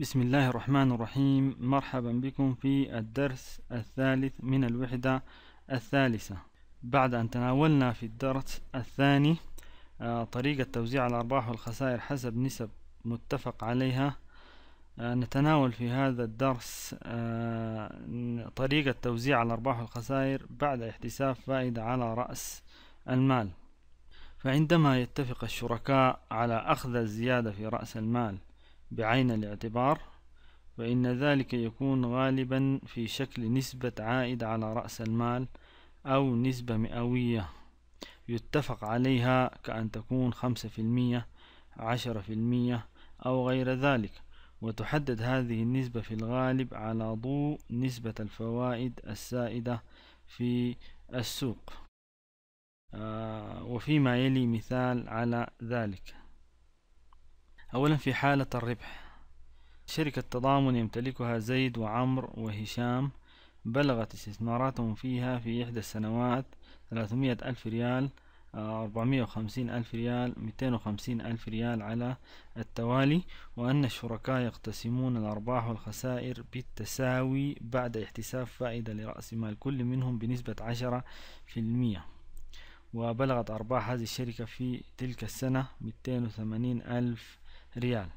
بسم الله الرحمن الرحيم مرحبا بكم في الدرس الثالث من الوحدة الثالثة بعد أن تناولنا في الدرس الثاني آه، طريقة توزيع الأرباح والخسائر حسب نسب متفق عليها آه، نتناول في هذا الدرس آه، طريقة توزيع الأرباح والخسائر بعد احتساب فائدة على رأس المال فعندما يتفق الشركاء على أخذ الزيادة في رأس المال بعين الاعتبار فإن ذلك يكون غالبا في شكل نسبة عائد على رأس المال أو نسبة مئوية يتفق عليها كأن تكون خمسة في المية عشرة في المية أو غير ذلك وتحدد هذه النسبة في الغالب على ضوء نسبة الفوائد السائدة في السوق آه وفيما يلي مثال على ذلك أولا في حالة الربح شركة تضامن يمتلكها زيد وعمر وهشام بلغت استثماراتهم فيها في إحدى السنوات 300 ألف ريال 450 ألف ريال 250 ألف ريال على التوالي وأن الشركاء يقتسمون الأرباح والخسائر بالتساوي بعد احتساب فائدة لرأس مال كل منهم بنسبة 10% وبلغت أرباح هذه الشركة في تلك السنة 280 ألف ريال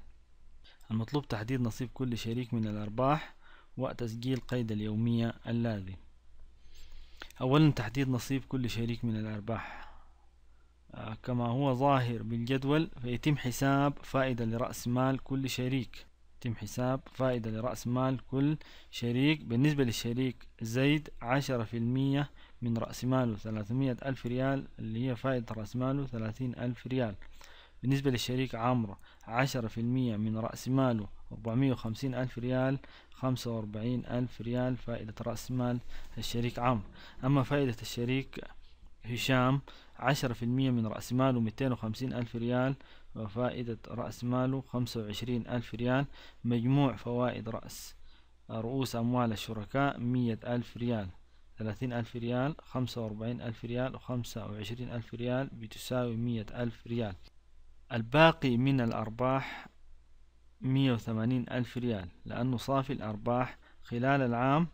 المطلوب تحديد نصيب كل شريك من الأرباح وتسجيل قيد اليومية اللازم أولا تحديد نصيب كل شريك من الأرباح آه، كما هو ظاهر بالجدول فيتم حساب فائدة لرأس مال كل شريك يتم حساب فائدة لرأس مال كل شريك بالنسبة للشريك زيد عشرة في المية من رأس ماله ثلاثمية ألف ريال اللي هي فائدة رأس ماله ثلاثين ألف ريال بالنسبة للشريك عمرو عشرة في المية من رأس ماله أربعمية وخمسين ألف ريال خمسة وأربعين ألف ريال فائدة رأس مال الشريك عمرو أما فائدة الشريك هشام عشرة في المية من رأس ماله ميتين وخمسين ألف ريال وفائدة رأس ماله خمسة وعشرين ألف ريال مجموع فوائد رأس رؤوس أموال الشركاء مية ألف ريال ثلاثين ألف ريال خمسة وأربعين ألف ريال وخمسة وعشرين ألف ريال بتساوي مية ألف ريال الباقي من الأرباح مية وثمانين ألف ريال لأنه صافي الأرباح خلال العام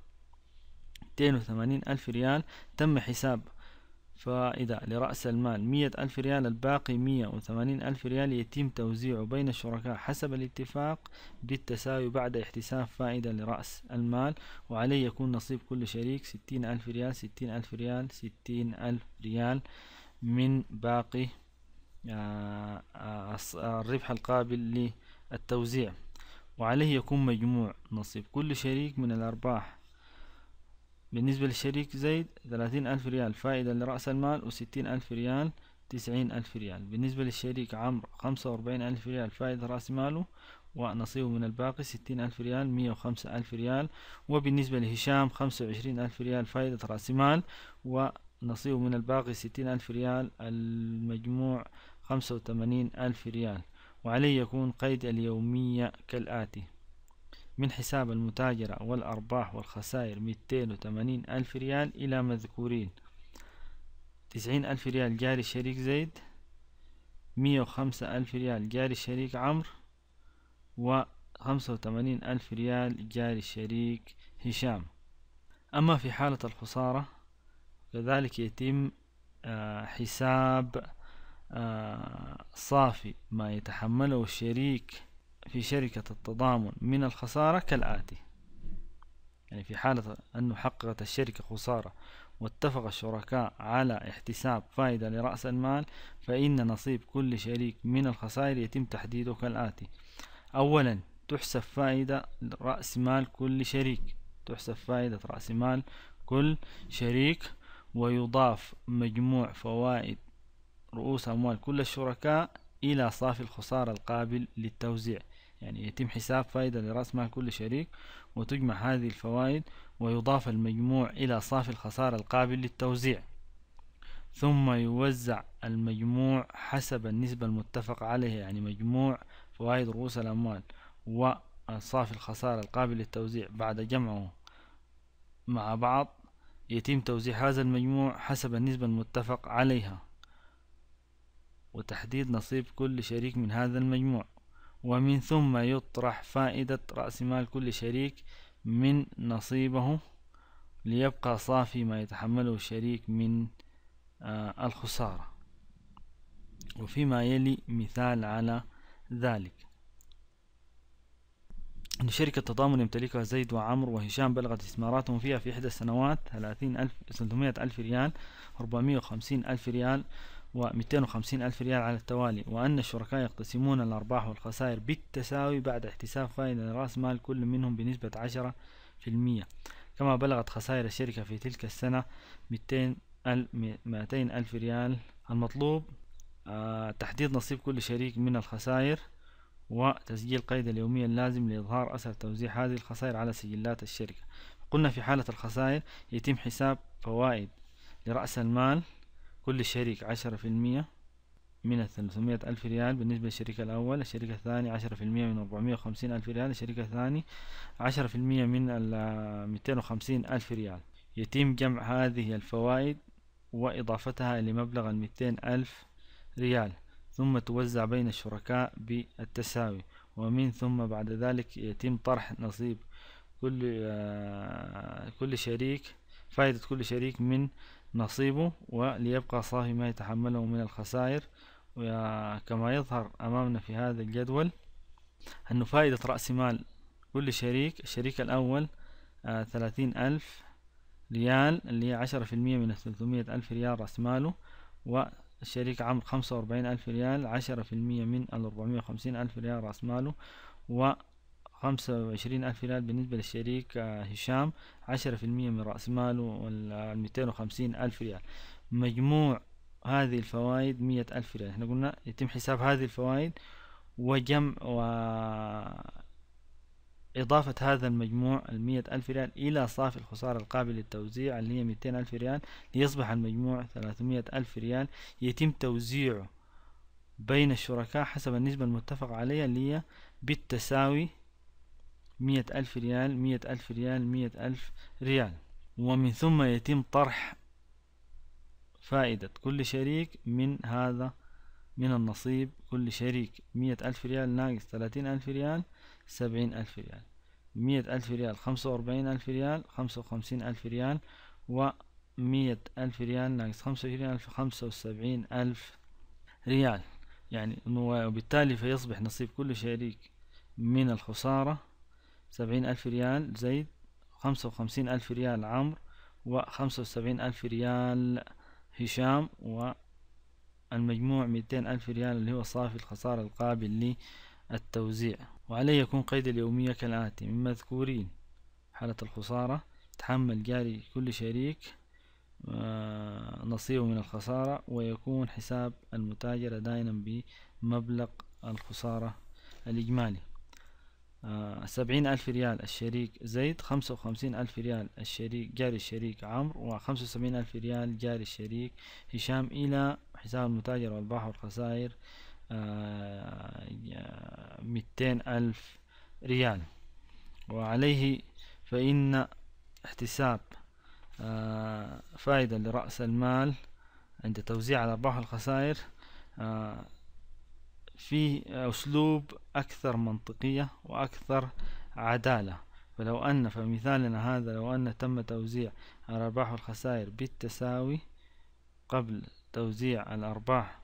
ميتين وثمانين ألف ريال تم حساب فإذا لرأس المال مية ألف ريال الباقي مية وثمانين ألف ريال يتم توزيعه بين الشركاء حسب الاتفاق بالتساوي بعد احتساب فائدة لرأس المال وعليه يكون نصيب كل شريك ستين ألف ريال ستين ألف ريال ستين ألف ريال من باقي آه، آه، آه، الربح القابل للتوزيع وعليه يكون مجموع نصيب كل شريك من الأرباح بالنسبة للشريك زيد ثلاثين ألف ريال فائدة لرأس المال وستين ألف ريال تسعين ألف ريال بالنسبة للشريك عمرو خمسة وأربعين ألف ريال فائدة رأس ماله ونصيبه من الباقي ستين ألف ريال مية وخمسة ألف ريال وبالنسبة لهشام خمسة وعشرين ألف ريال فائدة رأس مال ونصيبه من الباقي ستين ألف ريال المجموع خمسة وثمانين ألف ريال وعليه يكون قيد اليومية كالآتي من حساب المتاجرة والأرباح والخسائر ميتين وثمانين ألف ريال إلى مذكورين تسعين ألف ريال جاري الشريك زيد مية وخمسة ألف ريال جاري الشريك عمرو وخمسة وثمانين ألف ريال جاري الشريك هشام أما في حالة الخسارة فذلك يتم آه، حساب آه، صافي ما يتحمله الشريك في شركة التضامن من الخسارة كالآتي يعني في حالة أنه حققت الشركة خسارة واتفق الشركاء على احتساب فائدة لرأس المال فإن نصيب كل شريك من الخسائر يتم تحديده كالآتي أولا تحسب فائدة رأس مال كل شريك تحسب فائدة رأس مال كل شريك ويضاف مجموع فوائد رؤوس أموال كل الشركاء إلى صافي الخسارة القابل للتوزيع يعني يتم حساب فائدة لرأس مال كل شريك وتجمع هذه الفوائد ويضاف المجموع إلى صافي الخسارة القابل للتوزيع ثم يوزع المجموع حسب النسبة المتفق عليها يعني مجموع فوائد رؤوس الأموال وصافي الخسارة القابل للتوزيع بعد جمعه مع بعض يتم توزيع هذا المجموع حسب النسبة المتفق عليها وتحديد نصيب كل شريك من هذا المجموع ومن ثم يطرح فائدة رأس مال كل شريك من نصيبه ليبقى صافي ما يتحمله الشريك من آه، الخسارة وفيما يلي مثال على ذلك أن شركة تضامن يمتلكها زيد وعمر وهشام بلغت استثماراتهم فيها في إحدى السنوات ثلاثين ألف ثلاثمائة ألف ريال أربعمائة وخمسين ألف ريال و250 ألف ريال على التوالي وأن الشركاء يقتسمون الأرباح والخسائر بالتساوي بعد احتساب فائدة رأس مال كل منهم بنسبة 10% كما بلغت خسائر الشركة في تلك السنة 200 ألف ريال المطلوب آه، تحديد نصيب كل شريك من الخسائر وتسجيل قيد اليومية اللازم لإظهار أثر توزيع هذه الخسائر على سجلات الشركة قلنا في حالة الخسائر يتم حساب فوائد لرأس المال كل شريك عشرة في المية من الثلاثمائة ألف ريال بالنسبة للشريك الأول الشريك الثاني عشرة في المية من أربعمية وخمسين ألف ريال الشريك الثاني عشرة في المية من ميتين وخمسين ألف ريال يتم جمع هذه الفوائد وإضافتها لمبلغ الميتين ألف ريال ثم توزع بين الشركاء بالتساوي ومن ثم بعد ذلك يتم طرح نصيب كل آه، كل شريك فائدة كل شريك من نصيبه وليبقى صافي ما يتحمله من الخسائر وكما يظهر أمامنا في هذا الجدول أن فائدة رأس مال كل شريك الشريك الأول آه، ثلاثين ألف ريال اللي هي عشرة في المية من ثلاثمية ألف ريال رأس ماله والشريك عام خمسة وأربعين ألف ريال عشرة في المية من الأربعمية وخمسين ألف ريال رأس ماله خمسة وعشرين ألف ريال بالنسبة للشريك هشام عشرة في المية من رأس ماله ميتين وخمسين ألف ريال مجموع هذه الفوائد مية ألف ريال احنا قلنا يتم حساب هذه الفوائد وجمع و إضافة هذا المجموع المية ألف ريال إلى صافي الخسارة القابل للتوزيع اللي هي ميتين ألف ريال ليصبح المجموع ثلاثمية ألف ريال يتم توزيعه بين الشركاء حسب النسبة المتفق عليها اللي هي بالتساوي مية ألف ريال مية ألف ريال مية ألف ريال ومن ثم يتم طرح فائدة كل شريك من هذا من النصيب كل شريك مية ألف ريال ناقص ثلاثين ألف ريال سبعين ألف ريال مية ألف ريال خمسة وأربعين ألف ريال خمسة وخمسين ألف ريال ومية ألف ريال ناقص خمسة وعشرين ألف خمسة وسبعين ألف ريال يعني وبالتالي فيصبح نصيب كل شريك من الخسارة سبعين ألف ريال زيد خمسة وخمسين ألف ريال عمرو وخمسة وسبعين ألف ريال هشام والمجموع ميتين ألف ريال اللي هو صافي الخسارة القابل للتوزيع وعليه يكون قيد اليومية كالآتي من مذكورين حالة الخسارة تحمل جاري كل شريك آه، نصيبه من الخسارة ويكون حساب المتاجرة دائما بمبلغ الخسارة الإجمالي آه، سبعين ألف ريال الشريك زيد خمسة وخمسين ألف ريال الشريك جاري الشريك عمرو وخمسة وسبعين ألف ريال جاري الشريك هشام إلى حساب المتاجر والباحة والخسائر آه، آه، ميتين ألف ريال وعليه فإن احتساب فائدة لرأس المال عند توزيع الأرباح والخسائر فيه أسلوب أكثر منطقية وأكثر عدالة فلو أن فمثالنا هذا لو أن تم توزيع الأرباح والخسائر بالتساوي قبل توزيع الأرباح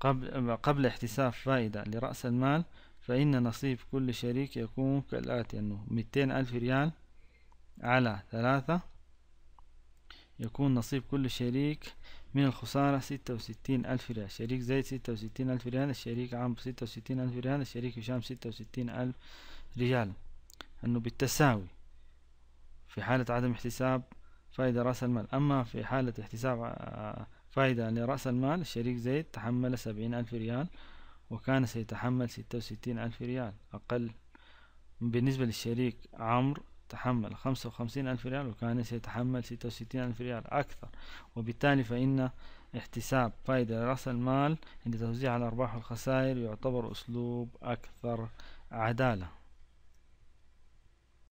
قبل, قبل احتساب فائدة لرأس المال فإن نصيب كل شريك يكون كالآتي أنه ميتين ألف ريال على ثلاثة يكون نصيب كل شريك من الخسارة ستة وستين ألف ريال شريك زيد ستة وستين ألف ريال الشريك عمرو ستة وستين ألف ريال الشريك هشام ستة وستين ألف ريال أنه بالتساوي في حالة عدم احتساب فائدة رأس المال أما في حالة احتساب آه، فائدة لرأس المال الشريك زيد تحمل سبعين ألف ريال وكان سيتحمل ستة وستين ألف ريال أقل بالنسبة للشريك عمرو تحمل خمسة وخمسين ألف ريال وكان سيتحمل ستة وستين ألف ريال أكثر وبالتالي فإن احتساب فائدة رأس المال عند توزيع الأرباح والخسائر يعتبر أسلوب أكثر عدالة